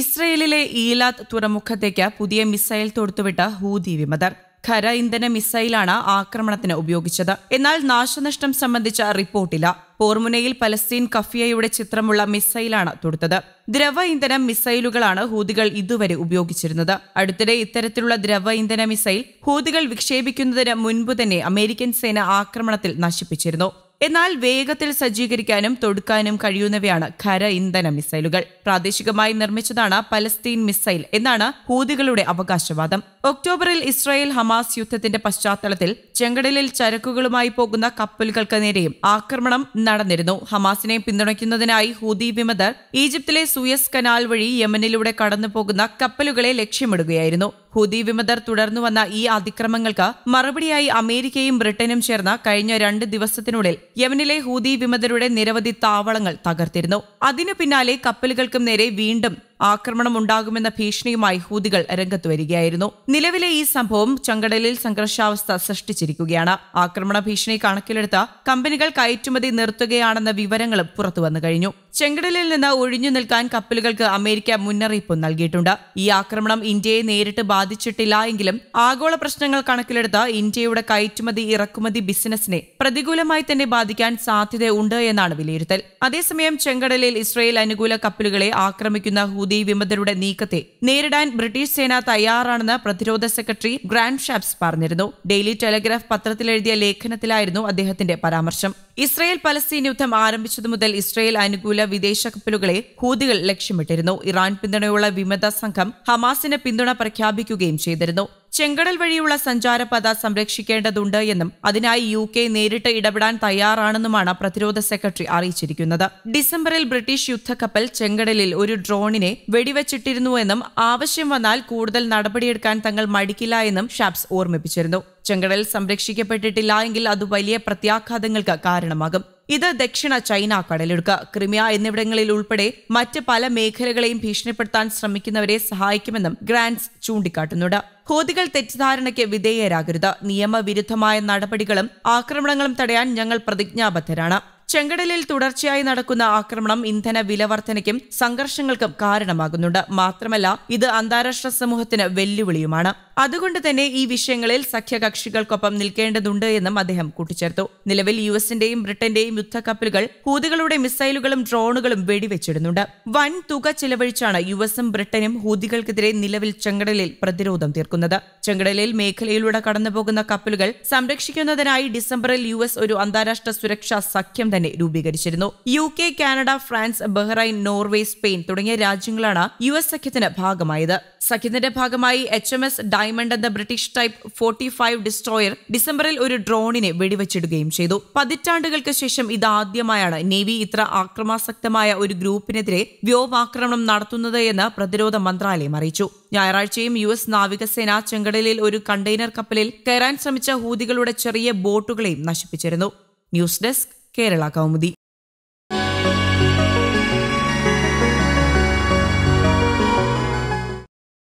ഇസ്രയേലിലെ ഈലാത്ത് തുറമുഖത്തേക്ക് പുതിയ മിസൈൽ തൊടുത്തുവിട്ട ഹൂദി വിമതർ ഖര ഇന്ധന മിസൈലാണ് ആക്രമണത്തിന് ഉപയോഗിച്ചത് എന്നാൽ നാശനഷ്ടം സംബന്ധിച്ച റിപ്പോർട്ടില്ല പോർമുനയിൽ പലസ്തീൻ കഫിയയുടെ ചിത്രമുള്ള മിസൈലാണ് തൊടുത്തത് ദ്രവ ഇന്ധനം മിസൈലുകളാണ് ഹൂതികൾ ഇതുവരെ ഉപയോഗിച്ചിരുന്നത് അടുത്തിടെ ഇത്തരത്തിലുള്ള ദ്രവ ഇന്ധന മിസൈൽ ഹൂതികൾ വിക്ഷേപിക്കുന്നതിന് മുൻപ് തന്നെ അമേരിക്കൻ സേന ആക്രമണത്തിൽ നശിപ്പിച്ചിരുന്നു എന്നാൽ വേഗത്തിൽ സജ്ജീകരിക്കാനും തൊടുക്കാനും കഴിയുന്നവയാണ് ഖര ഇന്ധന മിസൈലുകൾ പ്രാദേശികമായി നിർമ്മിച്ചതാണ് പലസ്തീൻ മിസൈൽ എന്നാണ് ഹൂതികളുടെ അവകാശവാദം ഒക്ടോബറിൽ ഇസ്രായേൽ ഹമാസ് യുദ്ധത്തിന്റെ പശ്ചാത്തലത്തിൽ ചെങ്കടലിൽ ചരക്കുകളുമായി പോകുന്ന കപ്പലുകൾക്ക് നേരെയും ആക്രമണം നടന്നിരുന്നു ഹമാസിനെ പിന്തുണയ്ക്കുന്നതിനായി ഹൂതി വിമതർ ഈജിപ്തിലെ സുയസ് കനാൽ വഴി യമനിലൂടെ കടന്നുപോകുന്ന കപ്പലുകളെ ലക്ഷ്യമിടുകയായിരുന്നു ഹുദി വിമതർ തുടർന്നു വന്ന ഈ അതിക്രമങ്ങൾക്ക് മറുപടിയായി അമേരിക്കയും ബ്രിട്ടനും ചേർന്ന് കഴിഞ്ഞ രണ്ട് ദിവസത്തിനുള്ളിൽ യമനിലെ ഹൂതി വിമതരുടെ നിരവധി താവളങ്ങൾ തകർത്തിരുന്നു അതിനു പിന്നാലെ കപ്പലുകൾക്കും നേരെ വീണ്ടും ആക്രമണം ഉണ്ടാകുമെന്ന ഭീഷണിയുമായി ഹൂതികൾ രംഗത്ത് വരികയായിരുന്നു നിലവിലെ ഈ സംഭവം ചങ്കടലിൽ സംഘർഷാവസ്ഥ സൃഷ്ടിച്ചിരിക്കുകയാണ് ആക്രമണ ഭീഷണി കണക്കിലെടുത്ത കമ്പനികൾ കയറ്റുമതി നിർത്തുകയാണെന്ന വിവരങ്ങളും പുറത്തുവന്നു കഴിഞ്ഞു ചെങ്കടലിൽ നിന്ന് ഒഴിഞ്ഞു നിൽക്കാൻ കപ്പലുകൾക്ക് അമേരിക്ക മുന്നറിയിപ്പ് നൽകിയിട്ടുണ്ട് ഈ ആക്രമണം ഇന്ത്യയെ നേരിട്ട് ബാധിച്ചിട്ടില്ല എങ്കിലും ആഗോള പ്രശ്നങ്ങൾ കണക്കിലെടുത്ത് ഇന്ത്യയുടെ കയറ്റുമതി ഇറക്കുമതി ബിസിനസിനെ പ്രതികൂലമായി തന്നെ ബാധിക്കാൻ സാധ്യതയുണ്ട് എന്നാണ് വിലയിരുത്തൽ അതേസമയം ചെങ്കടലിൽ ഇസ്രയേൽ അനുകൂല കപ്പലുകളെ ആക്രമിക്കുന്ന ഹൂതി വിമതരുടെ നീക്കത്തെ നേരിടാൻ ബ്രിട്ടീഷ് സേന തയ്യാറാണെന്ന് പ്രതിരോധ സെക്രട്ടറി ഗ്രാൻഡ് ഷാപ്സ് പറഞ്ഞിരുന്നു ഡെയിലി ടെലഗ്രാഫ് പത്രത്തിലെഴുതിയ ലേഖനത്തിലായിരുന്നു അദ്ദേഹത്തിന്റെ പരാമർശം ഇസ്രയേൽ പലസ്തീൻ യുദ്ധം ആരംഭിച്ചതു മുതൽ ഇസ്രയേൽ അനുകൂല വിദേശ കപ്പലുകളെ ഹൂതികൾ ലക്ഷ്യമിട്ടിരുന്നു ഇറാൻ പിന്തുണയുള്ള വിമത സംഘം ഹമാസിന് പിന്തുണ പ്രഖ്യാപിക്കുകയും ചെയ്തിരുന്നു ചെങ്കടൽ വഴിയുള്ള സഞ്ചാരപഥ സംരക്ഷിക്കേണ്ടതുണ്ട് എന്നും അതിനായി യു കെ നേരിട്ട് ഇടപെടാൻ തയ്യാറാണെന്നുമാണ് പ്രതിരോധ സെക്രട്ടറി അറിയിച്ചിരിക്കുന്നത് ഡിസംബറിൽ ബ്രിട്ടീഷ് യുദ്ധക്കപ്പൽ ചെങ്കടലിൽ ഒരു ഡ്രോണിനെ വെടിവച്ചിട്ടിരുന്നുവെന്നും ആവശ്യം വന്നാൽ കൂടുതൽ നടപടിയെടുക്കാൻ തങ്ങൾ മടിക്കില്ല എന്നും ഷാപ്സ് ഓർമ്മിപ്പിച്ചിരുന്നു ചെങ്കടൽ സംരക്ഷിക്കപ്പെട്ടിട്ടില്ല എങ്കിൽ അത് വലിയ പ്രത്യാഘാതങ്ങൾക്ക് കാരണമാകും ഇത് ദക്ഷിണ ചൈന കടലിടുക്ക് ക്രിമിയ എന്നിവിടങ്ങളിൽ ഉൾപ്പെടെ മറ്റ് പല മേഖലകളെയും ഭീഷണിപ്പെടുത്താൻ ശ്രമിക്കുന്നവരെ സഹായിക്കുമെന്നും ഗ്രാൻസ് ചൂണ്ടിക്കാട്ടുന്നുണ്ട് ഹോദികൾ തെറ്റിദ്ധാരണയ്ക്ക് വിധേയരാകരുത് നിയമവിരുദ്ധമായ നടപടികളും ആക്രമണങ്ങളും തടയാൻ ഞങ്ങൾ പ്രതിജ്ഞാബദ്ധരാണ് ചെങ്കടലിൽ തുടർച്ചയായി നടക്കുന്ന ആക്രമണം ഇന്ധന വിലവർധനയ്ക്കും സംഘർഷങ്ങൾക്കും കാരണമാകുന്നുണ്ട് മാത്രമല്ല ഇത് അന്താരാഷ്ട്ര സമൂഹത്തിന് വെല്ലുവിളിയുമാണ് അതുകൊണ്ട് തന്നെ ഈ വിഷയങ്ങളിൽ സഖ്യകക്ഷികൾക്കൊപ്പം നിൽക്കേണ്ടതുണ്ട് എന്നും അദ്ദേഹം കൂട്ടിച്ചേർത്തു നിലവിൽ യു എസിന്റെയും ബ്രിട്ടന്റെയും യുദ്ധക്കപ്പലുകൾ ഹൂതികളുടെ മിസൈലുകളും ഡ്രോണുകളും വെടിവെച്ചിടുന്നുണ്ട് വൻ തുക ചിലവഴിച്ചാണ് യു എസും ബ്രിട്ടനും ഹൂതികൾക്കെതിരെ നിലവിൽ ചെങ്കടലിൽ പ്രതിരോധം തീർക്കുന്നത് ചെങ്കടലിൽ മേഖലയിലൂടെ കടന്നുപോകുന്ന കപ്പലുകൾ സംരക്ഷിക്കുന്നതിനായി ഡിസംബറിൽ യു ഒരു അന്താരാഷ്ട്ര സുരക്ഷാ സഖ്യം തന്നെ തന്നെ രൂപീകരിച്ചിരുന്നു U K Canada France Bahrain Norway Spain തുടങ്ങിയ രാജ്യങ്ങളാണ് യു എസ് സഖ്യത്തിന് ഭാഗമായത് സഖ്യത്തിന്റെ ഭാഗമായി എച്ച് എം എസ് ഡയമണ്ട് എന്ന British type forty five destroyer ഡിസംബറിൽ ഒരു ഡ്രോണിനെ വെടിവെച്ചിടുകയും ചെയ്തു പതിറ്റാണ്ടുകൾക്ക് ശേഷം ഇതാദ്യമായാണ് നേവി ഇത്ര ആക്രമാസക്തമായ ഒരു ഗ്രൂപ്പിനെതിരെ വ്യോമാക്രമണം നടത്തുന്നത് എന്ന് പ്രതിരോധ മന്ത്രാലയം അറിയിച്ചു ഞായറാഴ്ചയും യു എസ് നാവികസേന ചെങ്കടലിൽ ഒരു കണ്ടെയ്നർ കപ്പലിൽ കയറാൻ ശ്രമിച്ച ഹൂതികളുടെ ചെറിയ ബോട്ടുകളെയും നശിപ്പിച്ചിരുന്നു ന്യൂസ് ഡെസ്ക് കേരള കൗമുദി